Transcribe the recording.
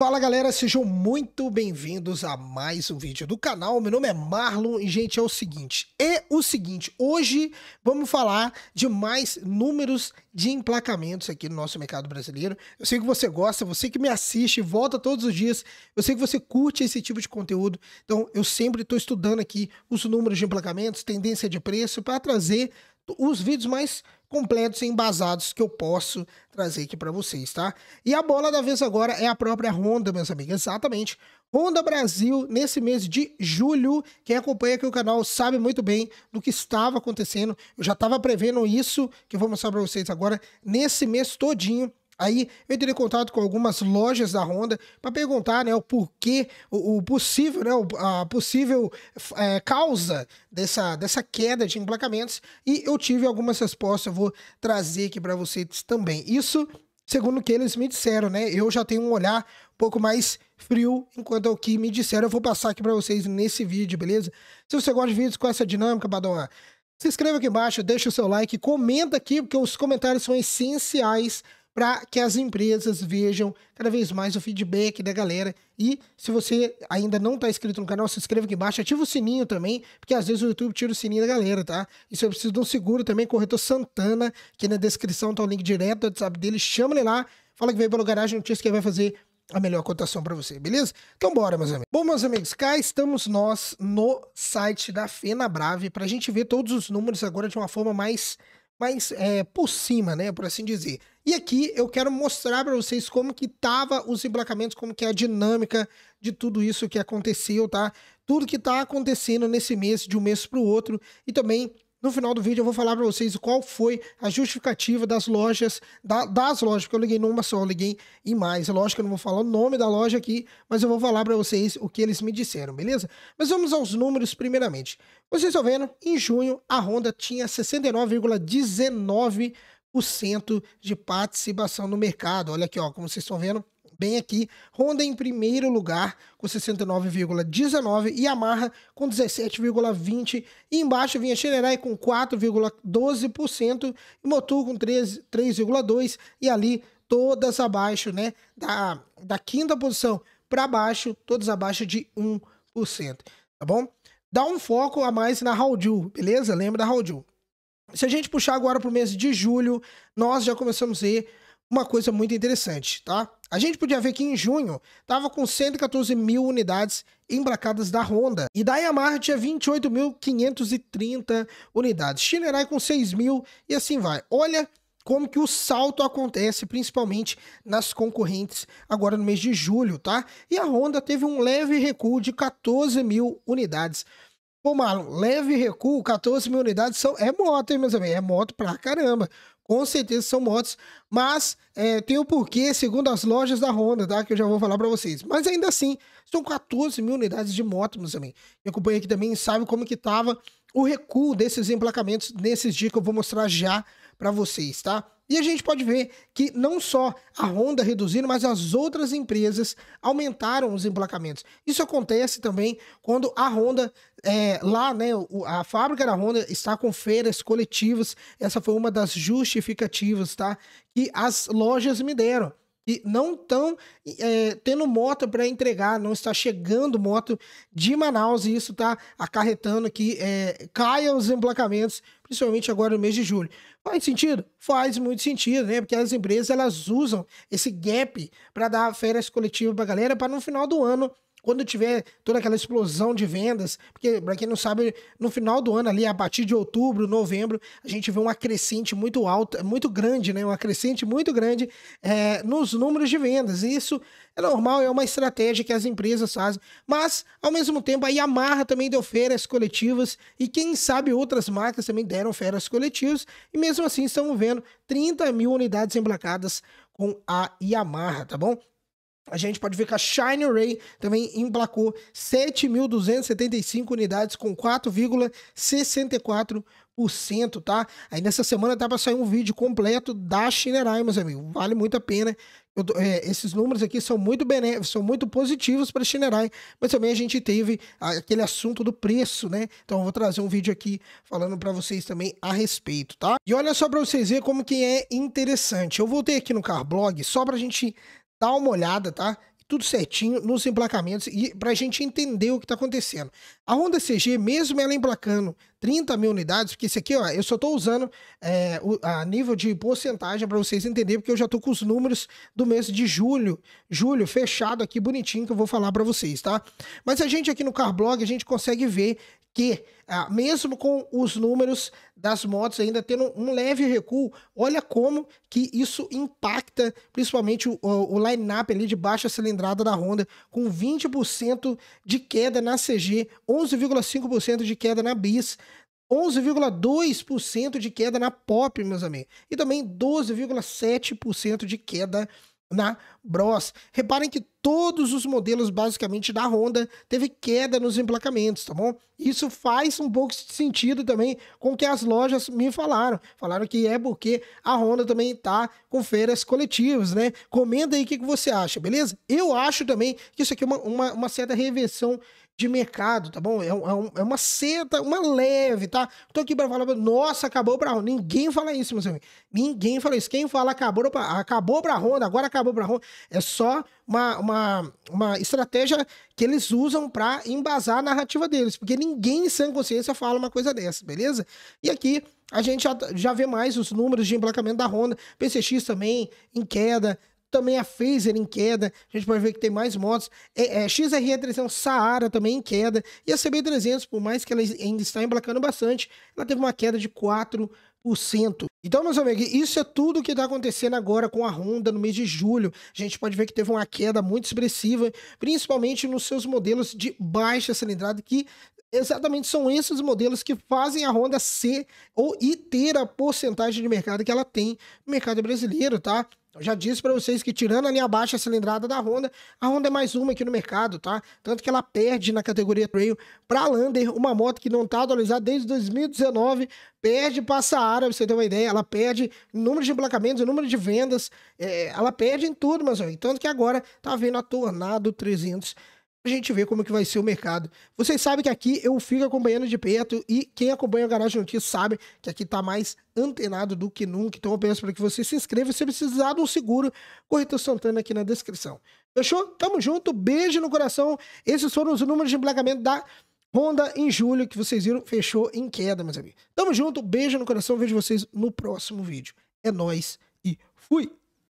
Fala galera, sejam muito bem-vindos a mais um vídeo do canal. Meu nome é Marlon e, gente, é o seguinte: é o seguinte, hoje vamos falar de mais números de emplacamentos aqui no nosso mercado brasileiro. Eu sei que você gosta, você que me assiste, volta todos os dias, eu sei que você curte esse tipo de conteúdo, então eu sempre estou estudando aqui os números de emplacamentos, tendência de preço, para trazer os vídeos mais completos e embasados que eu posso trazer aqui para vocês, tá? E a bola da vez agora é a própria Honda, meus amigos, exatamente. Honda Brasil, nesse mês de julho, quem acompanha aqui o canal sabe muito bem do que estava acontecendo. Eu já estava prevendo isso, que eu vou mostrar para vocês agora, nesse mês todinho Aí eu entrei em contato com algumas lojas da Honda para perguntar né, o porquê, o, o possível, né, a possível é, causa dessa, dessa queda de emplacamentos e eu tive algumas respostas, eu vou trazer aqui para vocês também. Isso segundo o que eles me disseram, né? Eu já tenho um olhar um pouco mais frio enquanto ao que me disseram. Eu vou passar aqui para vocês nesse vídeo, beleza? Se você gosta de vídeos com essa dinâmica, Badona, se inscreva aqui embaixo, deixa o seu like, comenta aqui, porque os comentários são essenciais para que as empresas vejam cada vez mais o feedback da galera. E se você ainda não está inscrito no canal, se inscreva aqui embaixo, ativa o sininho também, porque às vezes o YouTube tira o sininho da galera, tá? E se eu preciso de um seguro também, corretor Santana, que na descrição tá o link direto do WhatsApp dele, chama ele lá, fala que veio pelo Garagem Notícias que ele vai fazer a melhor cotação para você, beleza? Então bora, meus amigos. Bom, meus amigos, cá estamos nós no site da Fenabrave para a gente ver todos os números agora de uma forma mais mais é, por cima, né, por assim dizer. E aqui eu quero mostrar para vocês como que tava os emplacamentos, como que é a dinâmica de tudo isso que aconteceu, tá? Tudo que tá acontecendo nesse mês, de um mês para o outro, e também no final do vídeo eu vou falar para vocês qual foi a justificativa das lojas, da, das lojas, porque eu liguei numa só, eu liguei em mais. É lógico que eu não vou falar o nome da loja aqui, mas eu vou falar para vocês o que eles me disseram, beleza? Mas vamos aos números primeiramente. Vocês estão vendo, em junho a Honda tinha 69,19% de participação no mercado. Olha aqui, ó, como vocês estão vendo, bem aqui. Honda em primeiro lugar com 69,19 e Yamaha com 17,20. E embaixo vinha Xenerai com 4,12% e Motul com 3,2 e ali todas abaixo, né, da, da quinta posição para baixo, todas abaixo de 1%, tá bom? Dá um foco a mais na Haldul, beleza? Lembra da Haldul. Se a gente puxar agora para o mês de julho, nós já começamos a ver uma coisa muito interessante, tá? A gente podia ver que em junho estava com 114 mil unidades embarcadas da Honda. E da Yamaha tinha 28.530 unidades. Shinerai com 6 mil e assim vai. Olha como que o salto acontece, principalmente nas concorrentes agora no mês de julho, tá? E a Honda teve um leve recuo de 14 mil unidades Pô, Marlon, leve recuo, 14 mil unidades são, é moto, hein, meus amigos? É moto pra caramba. Com certeza são motos, mas é, tem o um porquê, segundo as lojas da Honda, tá? Que eu já vou falar para vocês. Mas ainda assim, são 14 mil unidades de moto, meus amigos. Quem acompanha aqui também sabe como que tava o recuo desses emplacamentos nesses dias que eu vou mostrar já para vocês, tá? E a gente pode ver que não só a Honda reduzindo, mas as outras empresas aumentaram os emplacamentos. Isso acontece também quando a Honda, é, lá, né, a fábrica da Honda está com feiras coletivas. Essa foi uma das justificativas, tá? Que as lojas me deram e não estão é, tendo moto para entregar, não está chegando moto de Manaus e isso está acarretando que é, caia os emplacamentos, principalmente agora no mês de julho. Faz sentido? Faz muito sentido, né? Porque as empresas elas usam esse gap para dar férias coletivas para a galera para no final do ano quando tiver toda aquela explosão de vendas, porque para quem não sabe, no final do ano ali, a partir de outubro, novembro, a gente vê uma crescente muito alta, muito grande, né? Uma crescente muito grande é, nos números de vendas. E isso é normal, é uma estratégia que as empresas fazem. Mas, ao mesmo tempo, a Yamaha também deu férias coletivas e quem sabe outras marcas também deram férias coletivas. E mesmo assim, estamos vendo 30 mil unidades emplacadas com a Yamaha, tá bom? A gente pode ver que a Shine Ray também emplacou 7.275 unidades com 4,64%. Tá? Aí nessa semana tá para sair um vídeo completo da Shinerai, meus amigos. Vale muito a pena. Eu, é, esses números aqui são muito benéficos, são muito positivos para a Shinerai, mas também a gente teve aquele assunto do preço, né? Então eu vou trazer um vídeo aqui falando para vocês também a respeito, tá? E olha só para vocês verem como que é interessante. Eu voltei aqui no Carblog só para a gente dá uma olhada, tá? Tudo certinho nos emplacamentos e para a gente entender o que está acontecendo. A Honda CG, mesmo ela emplacando 30 mil unidades, porque esse aqui, ó, eu só estou usando é, o, a nível de porcentagem para vocês entenderem, porque eu já estou com os números do mês de julho, julho fechado aqui bonitinho que eu vou falar para vocês, tá? Mas a gente aqui no Carblog, a gente consegue ver que, ah, mesmo com os números das motos ainda tendo um leve recuo, olha como que isso impacta principalmente o, o line-up ali de baixa cilindrada da Honda, com 20% de queda na CG, 11,5% de queda na BIS, 11,2% de queda na Pop, meus amigos, e também 12,7% de queda na Bros. Reparem que todos os modelos basicamente da Honda teve queda nos emplacamentos, tá bom? Isso faz um pouco de sentido também com o que as lojas me falaram. Falaram que é porque a Honda também tá com férias coletivas, né? Comenta aí o que, que você acha, beleza? Eu acho também que isso aqui é uma, uma, uma certa reversão de mercado, tá bom? É, um, é, é uma seta, uma leve, tá? Tô aqui para falar, nossa, acabou pra Honda. Ninguém fala isso, meu amigo. Ninguém fala isso. Quem fala acabou acabou pra Honda, agora acabou pra Honda, é só uma, uma, uma estratégia que eles usam para embasar a narrativa deles, porque ninguém em sã consciência fala uma coisa dessa, beleza? E aqui a gente já, já vê mais os números de emplacamento da Honda, PCX também em queda, também a Phaser em queda, a gente pode ver que tem mais motos, é, é, XRE300 é Saara também em queda, e a CB300, por mais que ela ainda está emplacando bastante, ela teve uma queda de 4%, então, meus amigos, isso é tudo que está acontecendo agora com a Honda no mês de julho. A gente pode ver que teve uma queda muito expressiva, principalmente nos seus modelos de baixa cilindrada, que exatamente são esses modelos que fazem a Honda ser ou e ter a porcentagem de mercado que ela tem no mercado brasileiro, tá? Eu já disse para vocês que tirando a linha baixa cilindrada da Honda, a Honda é mais uma aqui no mercado, tá? Tanto que ela perde na categoria Trail para Lander, uma moto que não tá atualizada desde 2019, perde para a Saara, você ter uma ideia, ela perde número de emplacamentos, número de vendas, é, ela perde em tudo, mas ó, tanto que agora tá vindo a Tornado 300 gente ver como que vai ser o mercado. Vocês sabem que aqui eu fico acompanhando de perto e quem acompanha o Garagem Notícias sabe que aqui tá mais antenado do que nunca. Então eu peço para que você se inscreva se precisar de um seguro. Corretor Santana aqui na descrição. Fechou? Tamo junto, beijo no coração. Esses foram os números de emplacamento da Honda em julho, que vocês viram, fechou em queda, meus amigos. Tamo junto, beijo no coração, vejo vocês no próximo vídeo. É nós e fui!